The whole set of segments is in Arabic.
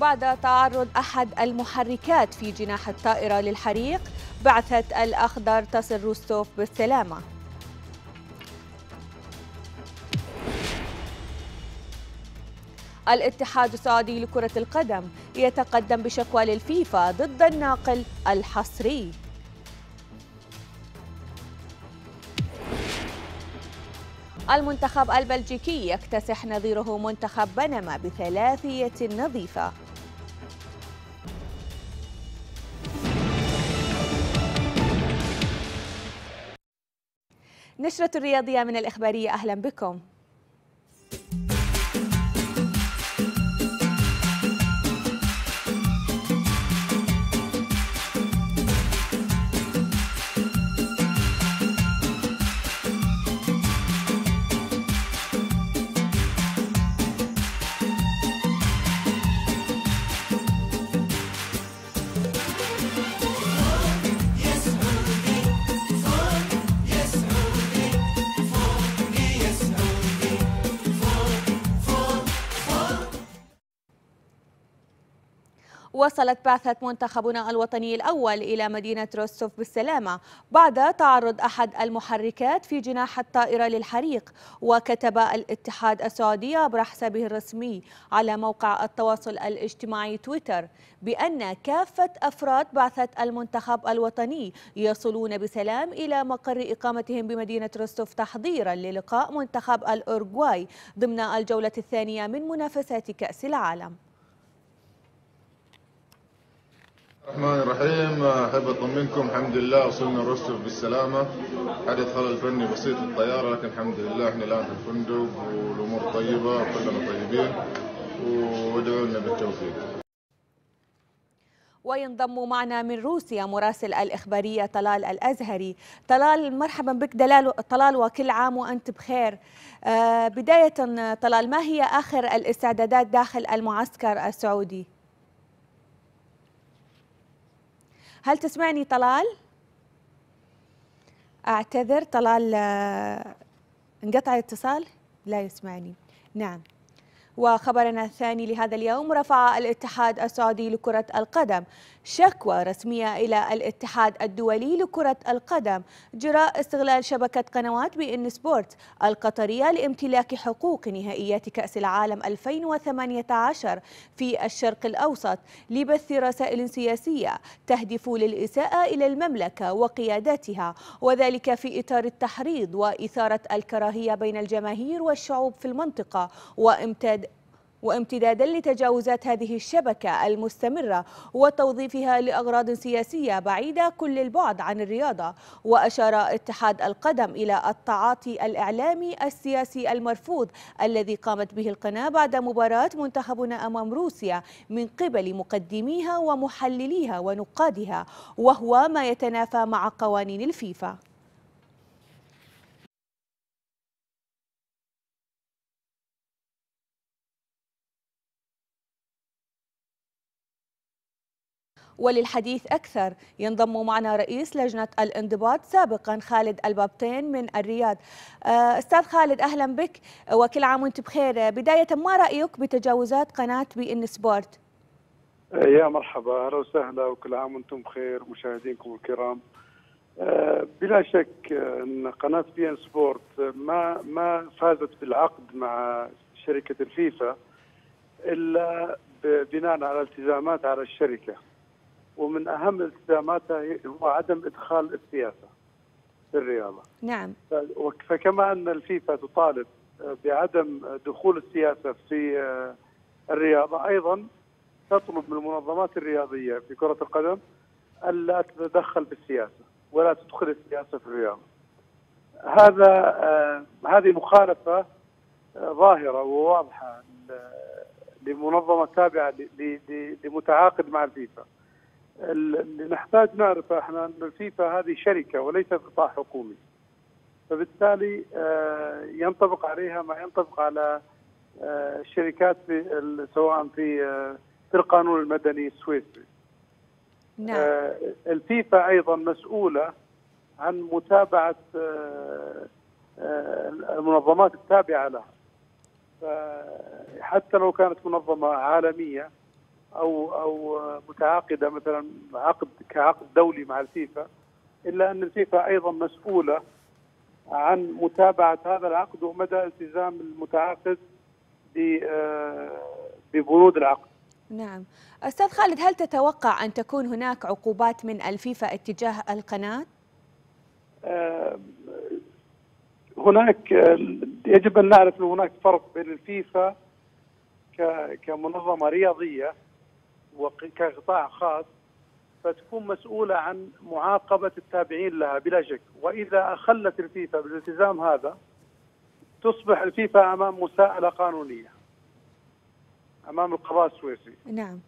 بعد تعرض أحد المحركات في جناح الطائرة للحريق بعثة الأخضر تصل روستوف بالسلامة الاتحاد السعودي لكرة القدم يتقدم بشكوى للفيفا ضد الناقل الحصري المنتخب البلجيكي يكتسح نظيره منتخب بنما بثلاثية نظيفة نشرة الرياضية من الإخبارية أهلا بكم وصلت بعثة منتخبنا الوطني الأول إلى مدينة روستوف بالسلامة بعد تعرض أحد المحركات في جناح الطائرة للحريق وكتب الاتحاد السعودي عبر حسابه الرسمي على موقع التواصل الاجتماعي تويتر بأن كافة أفراد بعثة المنتخب الوطني يصلون بسلام إلى مقر إقامتهم بمدينة روستوف تحضيرا للقاء منتخب الأورغواي ضمن الجولة الثانية من منافسات كأس العالم الرحمن الرحيم احب اطمنكم الحمد لله وصلنا روستوف بالسلامه حدث خلل فني بسيط الطياره لكن الحمد لله احنا الان في الفندق والامور طيبه وكلنا طيبين وادعوا لنا بالتوفيق وينضم معنا من روسيا مراسل الإخبارية طلال الأزهري طلال مرحبا بك دلال طلال وكل عام وأنت بخير آه، بداية طلال ما هي آخر الاستعدادات داخل المعسكر السعودي؟ هل تسمعني طلال؟ أعتذر طلال آه، انقطع الاتصال لا يسمعني نعم وخبرنا الثاني لهذا اليوم رفع الاتحاد السعودي لكرة القدم شكوى رسمية إلى الاتحاد الدولي لكرة القدم جراء استغلال شبكة قنوات بي إن سبورت القطرية لامتلاك حقوق نهائية كأس العالم 2018 في الشرق الأوسط لبث رسائل سياسية تهدف للإساءة إلى المملكة وقيادتها وذلك في إطار التحريض وإثارة الكراهية بين الجماهير والشعوب في المنطقة وامتداد وامتدادا لتجاوزات هذه الشبكة المستمرة وتوظيفها لأغراض سياسية بعيدة كل البعد عن الرياضة وأشار اتحاد القدم إلى التعاطي الإعلامي السياسي المرفوض الذي قامت به القناة بعد مباراة منتخبنا أمام روسيا من قبل مقدميها ومحلليها ونقادها وهو ما يتنافى مع قوانين الفيفا وللحديث أكثر ينضم معنا رئيس لجنة الانضباط سابقا خالد البابتين من الرياض آه، أستاذ خالد أهلا بك وكل عام وانت بخير بداية ما رأيك بتجاوزات قناة بي إن سبورت آه، يا مرحبا أهلا وسهلا وكل عام وانتم بخير مشاهدينكم الكرام آه، بلا شك ان قناه بي ان سبورت ما ما فازت بالعقد مع شركه الفيفا الا بناء على التزامات على الشركه ومن اهم التزاماتها هو عدم ادخال السياسه في الرياضه. نعم. فكما ان الفيفا تطالب آه، بعدم دخول السياسه في آه، الرياضه ايضا تطلب من المنظمات الرياضيه في كره القدم الا تتدخل بالسياسه ولا تدخل السياسه في الرياضه. هذا آه، هذه مخالفه ظاهره وواضحه لمنظمه تابعه لمتعاقد مع الفيفا. اللي نحتاج نعرفه احنا ان الفيفا هذه شركه وليست قطاع حكومي. فبالتالي آه، ينطبق عليها ما ينطبق على آه، الشركات في سواء في آه، في القانون المدني السويسري. نعم. الفيفا ايضا مسؤوله عن متابعه المنظمات التابعه لها. حتى لو كانت منظمه عالميه او او متعاقده مثلا عقد كعقد دولي مع الفيفا الا ان الفيفا ايضا مسؤوله عن متابعه هذا العقد ومدى التزام المتعاقد آه، ببنود العقد. نعم، استاذ خالد هل تتوقع ان تكون هناك عقوبات من الفيفا اتجاه القناه؟ آه، هناك آه، يجب ان نعرف ان هناك فرق بين الفيفا كمنظمه رياضيه وكقطاع خاص فتكون مسؤولة عن معاقبة التابعين لها بلا شك وإذا أخلت الفيفا بالالتزام هذا تصبح الفيفا أمام مساءلة قانونية أمام القضاء السويسري نعم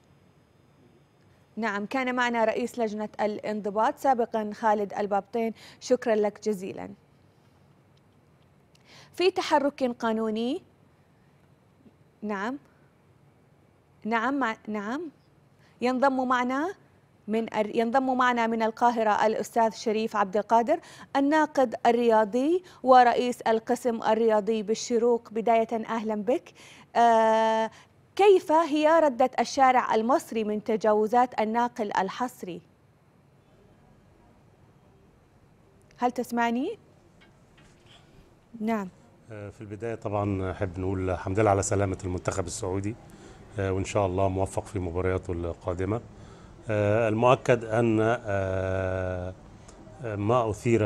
نعم كان معنا رئيس لجنة الانضباط سابقا خالد البابطين شكرا لك جزيلا في تحرك قانوني نعم نعم نعم ينضم معنا من ينضم معنا من القاهرة الأستاذ شريف عبد القادر الناقد الرياضي ورئيس القسم الرياضي بالشروق بداية أهلا بك آه كيف هي ردة الشارع المصري من تجاوزات الناقل الحصري؟ هل تسمعني؟ نعم آه، في البداية طبعا أحب نقول الحمد لله على سلامة المنتخب السعودي آه، وإن شاء الله موفق في مبارياته القادمة آه، المؤكد أن آه، ما أثير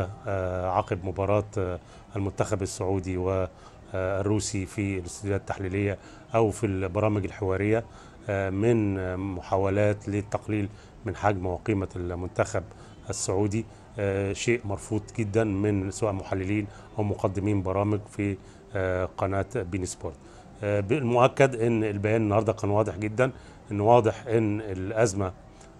عقب مباراة المنتخب السعودي والروسي في الاستديوهات التحليلية أو في البرامج الحوارية من محاولات للتقليل من حجم وقيمة المنتخب السعودي شيء مرفوض جدا من سواء محللين أو مقدمين برامج في قناة بين سبورت المؤكد ان البيان النهارده كان واضح جدا ان واضح ان الازمه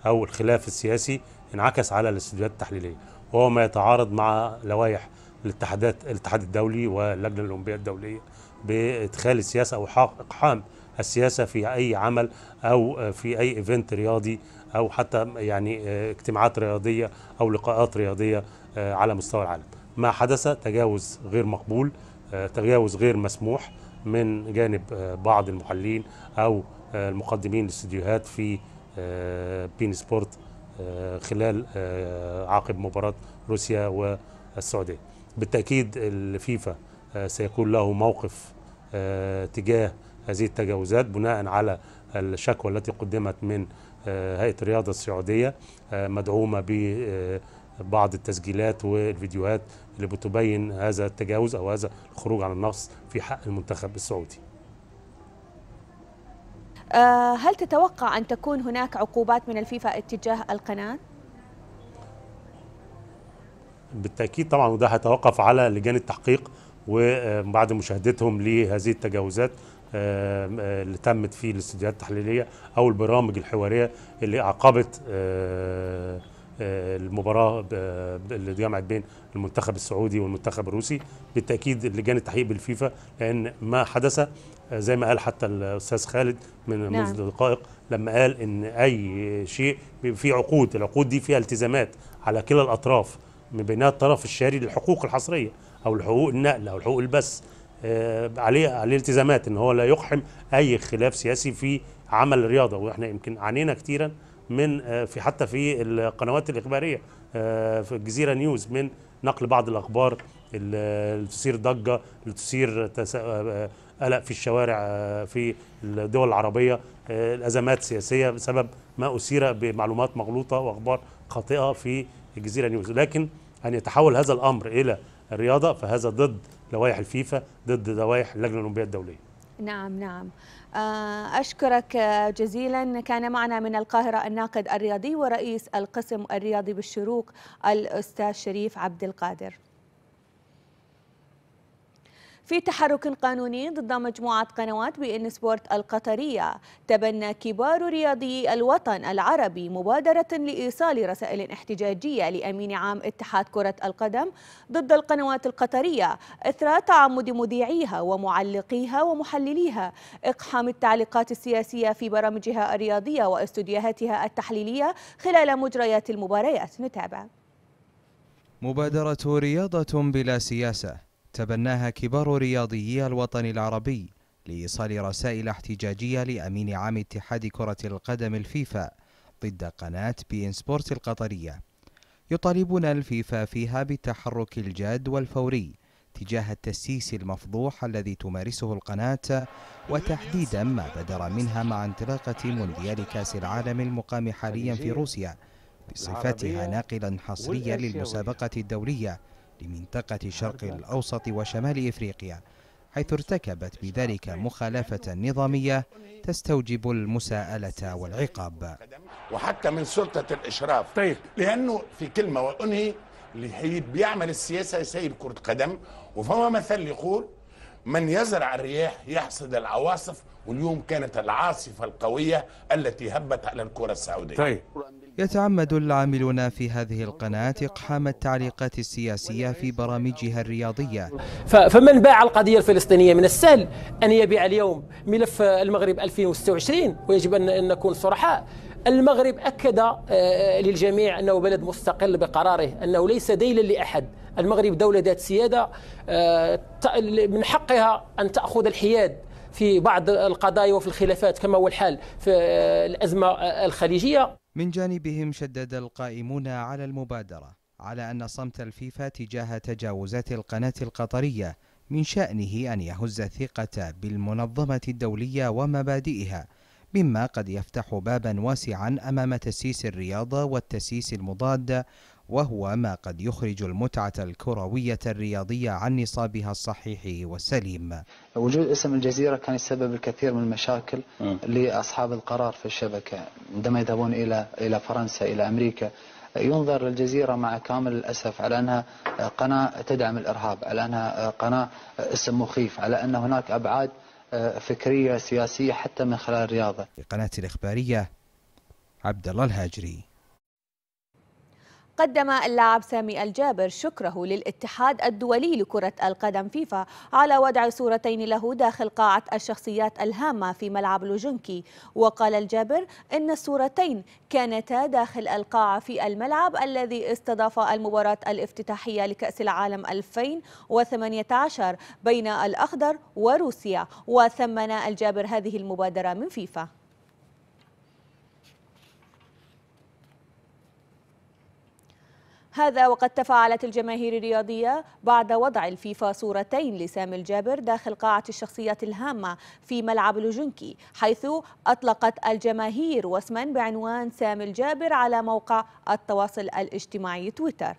او الخلاف السياسي انعكس على الاستديوهات التحليليه وهو ما يتعارض مع لوائح الاتحادات الاتحاد الدولي واللجنه الاولمبيه الدوليه بادخال السياسه او اقحام السياسه في اي عمل او في اي ايفنت رياضي او حتى يعني آه، اجتماعات رياضيه او لقاءات رياضيه آه، على مستوى العالم ما حدث تجاوز غير مقبول آه، تجاوز غير مسموح من جانب آه، بعض المحللين او آه، المقدمين الاستديوهات في آه، بين سبورت خلال عقب مباراه روسيا والسعوديه بالتاكيد الفيفا سيكون له موقف تجاه هذه التجاوزات بناء على الشكوى التي قدمت من هيئه الرياضه السعوديه مدعومه ب بعض التسجيلات والفيديوهات اللي بتبين هذا التجاوز او هذا الخروج عن النص في حق المنتخب السعودي. آه، هل تتوقع ان تكون هناك عقوبات من الفيفا اتجاه القناه؟ بالتاكيد طبعا وده هيتوقف على لجان التحقيق وبعد مشاهدتهم لهذه التجاوزات آه، آه، اللي تمت في الاستديوهات التحليليه او البرامج الحواريه اللي اعقبت المباراه اللي جمعت بين المنتخب السعودي والمنتخب الروسي بالتاكيد لجان التحقيق بالفيفا لان ما حدث آه، زي ما قال حتى الاستاذ خالد من نعم. منذ دقائق لما قال ان اي شيء في عقود العقود دي فيها التزامات على كلا الاطراف من بينها الطرف الشاري للحقوق الحصريه او الحقوق النقل او الحقوق البث آه، عليه عليه التزامات ان هو لا يقحم اي خلاف سياسي في عمل الرياضه واحنا يمكن عانينا كثيرا من آه، في حتى في القنوات الاخباريه آه، في الجزيره نيوز من نقل بعض الاخبار اللي تثير ضجه اللي تثير آه، قلق في الشوارع في الدول العربيه الازمات السياسيه بسبب ما اثير بمعلومات مغلوطه واخبار خاطئه في الجزيره نيوز لكن ان يتحول هذا الامر الى الرياضه فهذا ضد لوائح الفيفا ضد لوائح اللجنه الاولمبيه الدوليه نعم نعم آه، أشكرك جزيلا كان معنا من القاهرة الناقد الرياضي ورئيس القسم الرياضي بالشروق الأستاذ شريف عبد القادر في تحرك قانوني ضد مجموعة قنوات بي إن سبورت القطرية تبنى كبار رياضي الوطن العربي مبادرة لإيصال رسائل احتجاجية لأمين عام اتحاد كرة القدم ضد القنوات القطرية إثر تعمد مذيعيها ومعلقيها ومحلليها إقحام التعليقات السياسية في برامجها الرياضية واستديوهاتها التحليلية خلال مجريات المباريات نتابع مبادرة رياضة بلا سياسة تبناها كبار رياضيي الوطن العربي لإيصال رسائل احتجاجية لأمين عام اتحاد كرة القدم الفيفا ضد قناة بي إن سبورت القطرية يطالبون الفيفا فيها بالتحرك الجاد والفوري تجاه التسييس المفضوح الذي تمارسه القناة وتحديدا ما بدر منها مع انطلاقة مونديال كأس العالم المقام حاليا في روسيا بصفتها ناقلا حصريا للمسابقة الدولية لمنطقة الشرق الأوسط وشمال إفريقيا حيث ارتكبت بذلك مخالفة نظامية تستوجب المساءلة والعقاب وحتى من سلطة الإشراف طيب. لأنه في كلمة وأنهي اللي بيعمل السياسة يسيب كرة قدم وفما مثل يقول من يزرع الرياح يحصد العواصف واليوم كانت العاصفة القوية التي هبت على الكرة السعودية طيب. يتعمد العاملون في هذه القناة إقحام التعليقات السياسية في برامجها الرياضية فمن باع القضية الفلسطينية من السهل أن يبيع اليوم ملف المغرب 2026 ويجب أن نكون صرحاء المغرب أكد آه، آه، للجميع أنه بلد مستقل بقراره أنه ليس ديلا لأحد المغرب دولة ذات سيادة آه، من حقها أن تأخذ الحياد في بعض القضايا وفي الخلافات كما هو الحال في الأزمة الخليجية من جانبهم شدد القائمون على المبادرة على أن صمت الفيفا تجاه تجاوزات القناة القطرية من شأنه أن يهز الثقة بالمنظمة الدولية ومبادئها مما قد يفتح بابا واسعا امام تسييس الرياضه والتسييس المضاد وهو ما قد يخرج المتعة الكروية الرياضية عن نصابها الصحيح والسليم وجود اسم الجزيرة كان يسبب الكثير من المشاكل م. لأصحاب القرار في الشبكة عندما يذهبون إلى إلى فرنسا إلى أمريكا ينظر للجزيرة مع كامل الأسف على أنها قناة تدعم الإرهاب على أنها قناة اسم مخيف على أن هناك أبعاد فكرية سياسية حتى من خلال الرياضة في قناة الإخبارية عبد الله الهاجري قدم اللاعب سامي الجابر شكره للاتحاد الدولي لكرة القدم فيفا على وضع صورتين له داخل قاعة الشخصيات الهامة في ملعب لوجنكي وقال الجابر إن الصورتين كانتا داخل القاعة في الملعب الذي استضاف المباراة الافتتاحية لكأس العالم 2018 بين الأخضر وروسيا وثمن الجابر هذه المبادرة من فيفا هذا وقد تفاعلت الجماهير الرياضية بعد وضع الفيفا صورتين لسامي الجابر داخل قاعة الشخصيات الهامة في ملعب لوجنكي حيث أطلقت الجماهير واسما بعنوان سامي الجابر على موقع التواصل الاجتماعي تويتر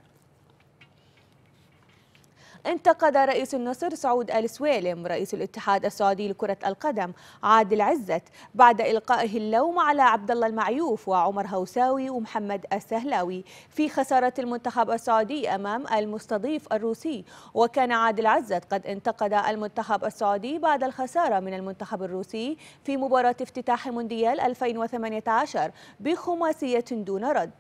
انتقد رئيس النصر سعود آل سويلم رئيس الاتحاد السعودي لكرة القدم عادل عزت بعد إلقائه اللوم على عبد الله المعيوف وعمر هوساوي ومحمد السهلاوي في خسارة المنتخب السعودي أمام المستضيف الروسي وكان عادل عزت قد انتقد المنتخب السعودي بعد الخسارة من المنتخب الروسي في مباراة افتتاح مونديال 2018 بخماسية دون رد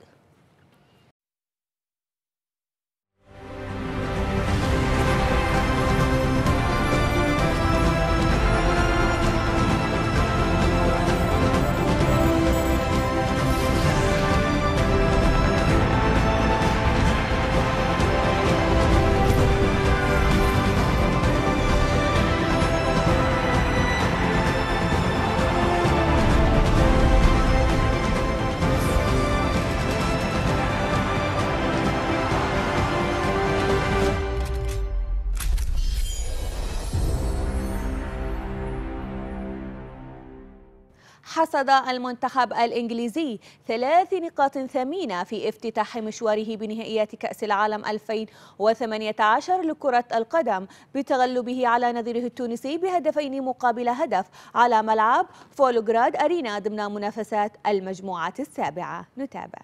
حصد المنتخب الإنجليزي ثلاث نقاط ثمينة في افتتاح مشواره بنهائيات كأس العالم 2018 لكرة القدم بتغلبه على نظيره التونسي بهدفين مقابل هدف على ملعب فولوغراد أرينا ضمن منافسات المجموعة السابعة نتابع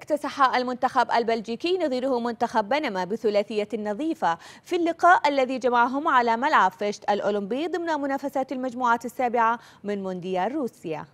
اكتسح المنتخب البلجيكي نظيره منتخب بنما بثلاثية نظيفة في اللقاء الذي جمعهم على ملعب فيشت الأولمبي ضمن منافسات المجموعات السابعة من مونديال روسيا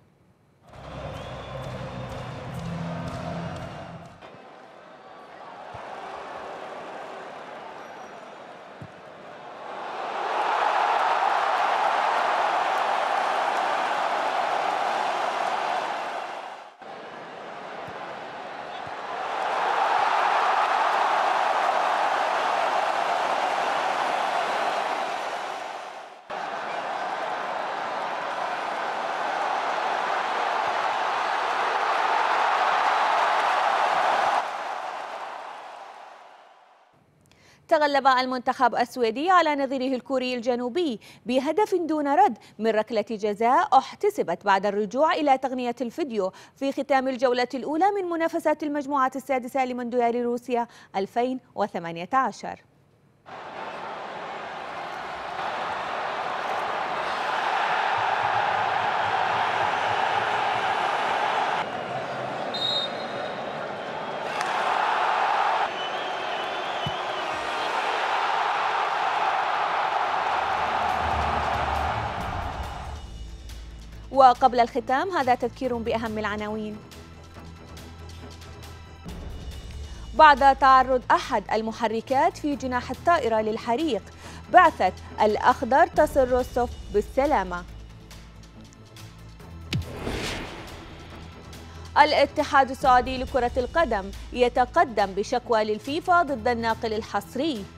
تغلب المنتخب السويدي على نظيره الكوري الجنوبي بهدف دون رد من ركلة جزاء احتسبت بعد الرجوع إلى تغنية الفيديو في ختام الجولة الأولى من منافسات المجموعة السادسة لمونديال روسيا 2018 وقبل الختام هذا تذكير بأهم العناوين بعد تعرض أحد المحركات في جناح الطائرة للحريق بعثة الأخضر تصر الصف بالسلامة الاتحاد السعودي لكرة القدم يتقدم بشكوى للفيفا ضد الناقل الحصري